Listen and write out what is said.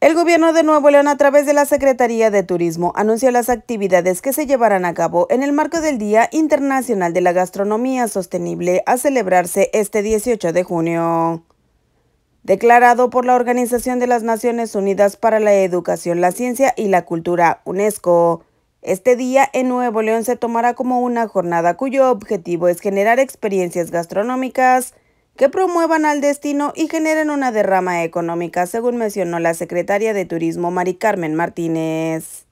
El gobierno de Nuevo León a través de la Secretaría de Turismo anunció las actividades que se llevarán a cabo en el marco del Día Internacional de la Gastronomía Sostenible a celebrarse este 18 de junio. Declarado por la Organización de las Naciones Unidas para la Educación, la Ciencia y la Cultura, UNESCO, este día en Nuevo León se tomará como una jornada cuyo objetivo es generar experiencias gastronómicas que promuevan al destino y generen una derrama económica, según mencionó la secretaria de Turismo Mari Carmen Martínez.